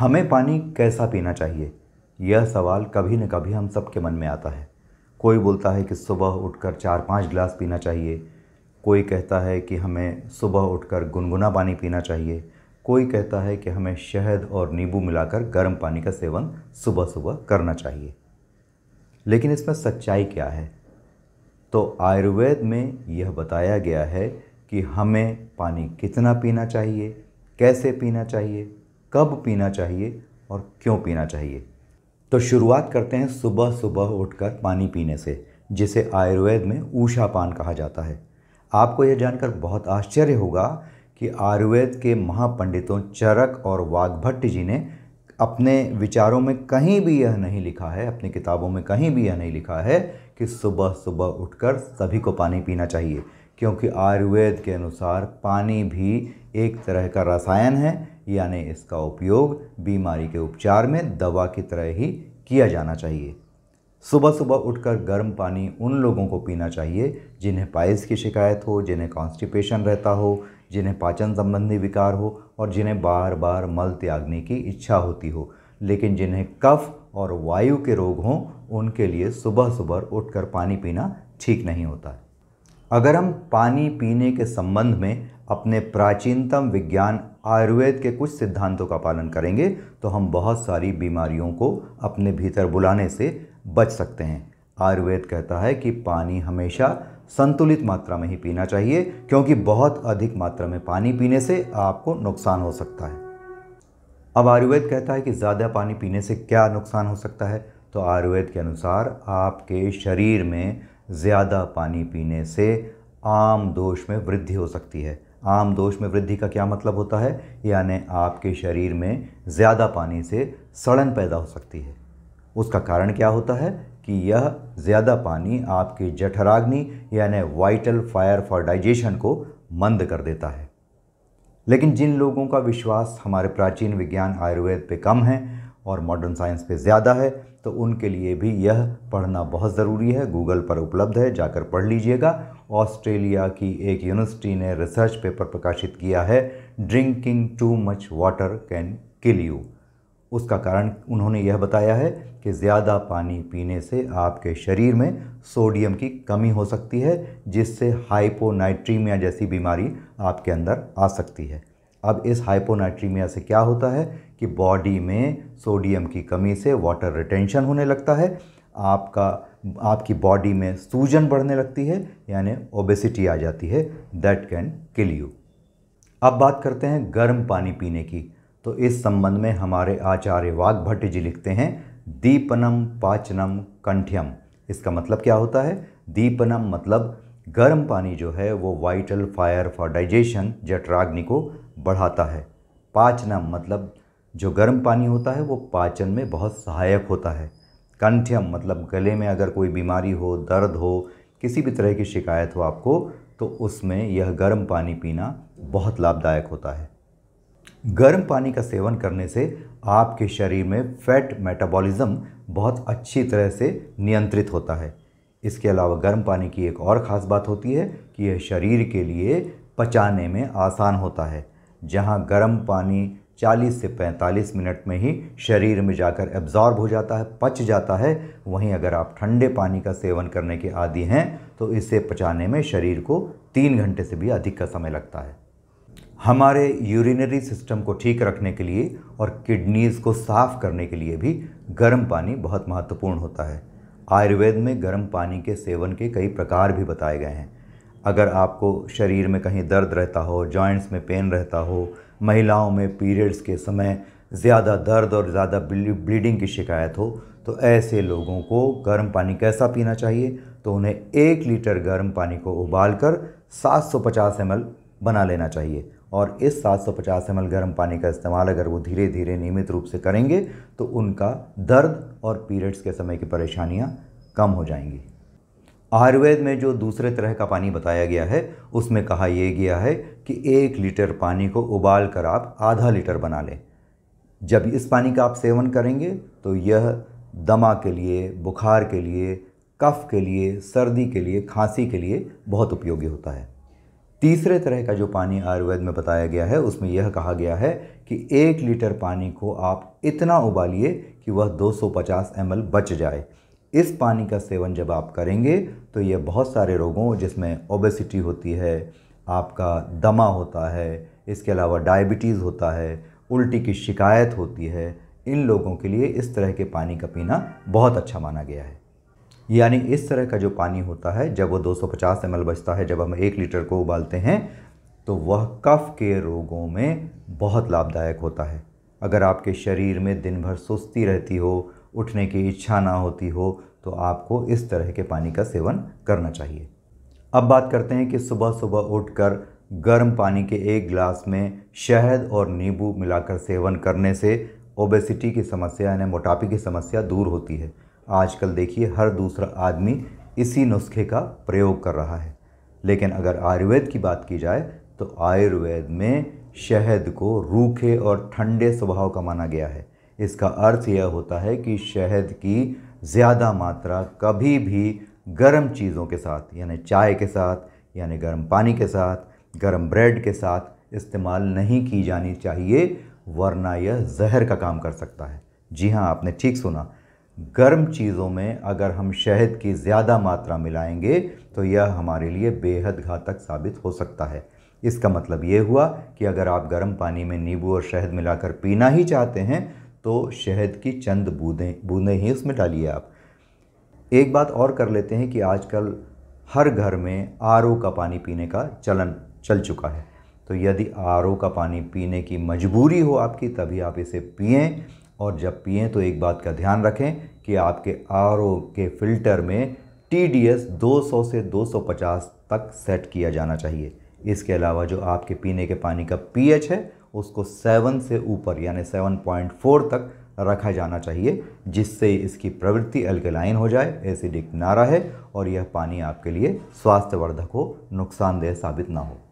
हमें पानी कैसा पीना चाहिए यह सवाल कभी न कभी हम सब के मन में आता है कोई बोलता है कि सुबह उठकर चार पाँच गिलास पीना चाहिए कोई कहता है कि हमें सुबह उठकर गुनगुना पानी पीना चाहिए कोई कहता है कि हमें शहद और नींबू मिलाकर गर्म पानी का सेवन सुबह सुबह करना चाहिए लेकिन इसमें सच्चाई क्या है तो आयुर्वेद में यह बताया गया है कि हमें पानी कितना पीना चाहिए कैसे पीना चाहिए कब पीना चाहिए और क्यों पीना चाहिए तो शुरुआत करते हैं सुबह सुबह उठकर पानी पीने से जिसे आयुर्वेद में ऊषा पान कहा जाता है आपको यह जानकर बहुत आश्चर्य होगा कि आयुर्वेद के महापंडितों चरक और वाघभट्ट जी ने अपने विचारों में कहीं भी यह नहीं लिखा है अपनी किताबों में कहीं भी यह नहीं लिखा है कि सुबह सुबह उठकर सभी को पानी पीना चाहिए क्योंकि आयुर्वेद के अनुसार पानी भी एक तरह का रसायन है यानी इसका उपयोग बीमारी के उपचार में दवा की तरह ही किया जाना चाहिए सुबह सुबह उठकर गर्म पानी उन लोगों को पीना चाहिए जिन्हें पाइल्स की शिकायत हो जिन्हें कॉन्स्टिपेशन रहता हो जिन्हें पाचन संबंधी विकार हो और जिन्हें बार बार मल त्यागने की इच्छा होती हो लेकिन जिन्हें कफ और वायु के रोग हों उनके लिए सुबह सुबह उठकर पानी पीना ठीक नहीं होता है अगर हम पानी पीने के संबंध में अपने प्राचीनतम विज्ञान आयुर्वेद के कुछ सिद्धांतों का पालन करेंगे तो हम बहुत सारी बीमारियों को अपने भीतर बुलाने से बच सकते हैं आयुर्वेद कहता है कि पानी हमेशा संतुलित मात्रा में ही पीना चाहिए क्योंकि बहुत अधिक मात्रा में पानी पीने से आपको नुकसान हो सकता है अब आयुर्वेद कहता है कि ज़्यादा पानी पीने से क्या नुकसान हो सकता है तो आयुर्वेद के अनुसार आपके शरीर में ज़्यादा पानी पीने से आम दोष में वृद्धि हो सकती है आम दोष में वृद्धि का क्या मतलब होता है यानी आपके शरीर में ज़्यादा पानी से सड़न पैदा हो सकती है उसका कारण क्या होता है कि यह ज़्यादा पानी आपकी जठराग्नि यानी वाइटल फायर फॉर डाइजेशन को मंद कर देता है लेकिन जिन लोगों का विश्वास हमारे प्राचीन विज्ञान आयुर्वेद पे कम है और मॉडर्न साइंस पे ज़्यादा है तो उनके लिए भी यह पढ़ना बहुत ज़रूरी है गूगल पर उपलब्ध है जाकर पढ़ लीजिएगा ऑस्ट्रेलिया की एक यूनिवर्सिटी ने रिसर्च पेपर प्रकाशित किया है drinking too much water can kill you उसका कारण उन्होंने यह बताया है कि ज़्यादा पानी पीने से आपके शरीर में सोडियम की कमी हो सकती है जिससे हाइपोनाइट्रीमिया जैसी बीमारी आपके अंदर आ सकती है अब इस हाइपोनाइट्रीमिया से क्या होता है कि बॉडी में सोडियम की कमी से वाटर रिटेंशन होने लगता है आपका आपकी बॉडी में सूजन बढ़ने लगती है यानी ओबेसिटी आ जाती है दैट कैन किल यू अब बात करते हैं गर्म पानी पीने की तो इस संबंध में हमारे आचार्य वाघ भट्ट जी लिखते हैं दीपनम पाचनम कंठ्यम इसका मतलब क्या होता है दीपनम मतलब गर्म पानी जो है वो वाइटल फायर फॉर डाइजेशन जटराग्नि को बढ़ाता है पाचना मतलब जो गर्म पानी होता है वो पाचन में बहुत सहायक होता है कंठ्यम मतलब गले में अगर कोई बीमारी हो दर्द हो किसी भी तरह की शिकायत हो आपको तो उसमें यह गर्म पानी पीना बहुत लाभदायक होता है गर्म पानी का सेवन करने से आपके शरीर में फैट मेटाबॉलिज्म बहुत अच्छी तरह से नियंत्रित होता है इसके अलावा गर्म पानी की एक और ख़ास बात होती है कि यह शरीर के लिए पचाने में आसान होता है जहाँ गर्म पानी 40 से 45 मिनट में ही शरीर में जाकर एब्जॉर्ब हो जाता है पच जाता है वहीं अगर आप ठंडे पानी का सेवन करने के आदि हैं तो इसे पचाने में शरीर को तीन घंटे से भी अधिक का समय लगता है हमारे यूरिनरी सिस्टम को ठीक रखने के लिए और किडनीज़ को साफ करने के लिए भी गर्म पानी बहुत महत्वपूर्ण होता है आयुर्वेद में गर्म पानी के सेवन के कई प्रकार भी बताए गए हैं अगर आपको शरीर में कहीं दर्द रहता हो जॉइंट्स में पेन रहता हो महिलाओं में पीरियड्स के समय ज़्यादा दर्द और ज़्यादा ब्लीडिंग की शिकायत हो तो ऐसे लोगों को गर्म पानी कैसा पीना चाहिए तो उन्हें एक लीटर गर्म पानी को उबाल कर सात सौ पचास एम एल बना लेना चाहिए और इस सात सौ पचास एम एल गर्म पानी का इस्तेमाल अगर वो धीरे धीरे नियमित रूप से करेंगे तो उनका दर्द और पीरियड्स के समय की परेशानियाँ कम हो जाएंगी आयुर्वेद में जो दूसरे तरह का पानी बताया गया है उसमें कहा यह गया है कि एक लीटर पानी को उबाल कर आप आधा लीटर बना लें जब इस पानी का आप सेवन करेंगे तो यह दमा के लिए बुखार के लिए कफ के लिए सर्दी के लिए खांसी के लिए बहुत उपयोगी होता है तीसरे तरह का जो पानी आयुर्वेद में बताया गया है उसमें यह कहा गया है कि एक लीटर पानी को आप इतना उबालिए कि वह 250 ml बच जाए इस पानी का सेवन जब आप करेंगे तो ये बहुत सारे रोगों जिसमें ओबेसिटी होती है आपका दमा होता है इसके अलावा डायबिटीज़ होता है उल्टी की शिकायत होती है इन लोगों के लिए इस तरह के पानी का पीना बहुत अच्छा माना गया है यानी इस तरह का जो पानी होता है जब वो 250 ml बचता है जब हम एक लीटर को उबालते हैं तो वह कफ के रोगों में बहुत लाभदायक होता है अगर आपके शरीर में दिन भर सुस्ती रहती हो उठने की इच्छा ना होती हो तो आपको इस तरह के पानी का सेवन करना चाहिए अब बात करते हैं कि सुबह सुबह उठकर गर्म पानी के एक गिलास में शहद और नींबू मिलाकर सेवन करने से ओबेसिटी की समस्या यानी मोटापे की समस्या दूर होती है आजकल देखिए हर दूसरा आदमी इसी नुस्खे का प्रयोग कर रहा है लेकिन अगर आयुर्वेद की बात की जाए तो आयुर्वेद में शहद को रूखे और ठंडे स्वभाव का माना गया है इसका अर्थ यह होता है कि शहद की ज़्यादा मात्रा कभी भी गर्म चीज़ों के साथ यानी चाय के साथ यानी गर्म पानी के साथ गर्म ब्रेड के साथ इस्तेमाल नहीं की जानी चाहिए वरना यह जहर का काम कर सकता है जी हाँ आपने ठीक सुना गर्म चीज़ों में अगर हम शहद की ज़्यादा मात्रा मिलाएंगे तो यह हमारे लिए बेहद घातक साबित हो सकता है इसका मतलब ये हुआ कि अगर आप गर्म पानी में नींबू और शहद मिलाकर पीना ही चाहते हैं तो शहद की चंद बूंदें बूंदें ही उसमें डालिए आप एक बात और कर लेते हैं कि आजकल हर घर में आर का पानी पीने का चलन चल चुका है तो यदि आर का पानी पीने की मजबूरी हो आपकी तभी आप इसे पिएँ और जब पिए तो एक बात का ध्यान रखें कि आपके आर के फ़िल्टर में टी डी एस दो से 250 तक सेट किया जाना चाहिए इसके अलावा जो आपके पीने के पानी का पीएच है उसको सेवन से ऊपर यानी सेवन पॉइंट फोर तक रखा जाना चाहिए जिससे इसकी प्रवृत्ति एल्केलाइन हो जाए एसिडिक ना रहे और यह पानी आपके लिए स्वास्थ्यवर्धक हो नुकसानदेह साबित ना हो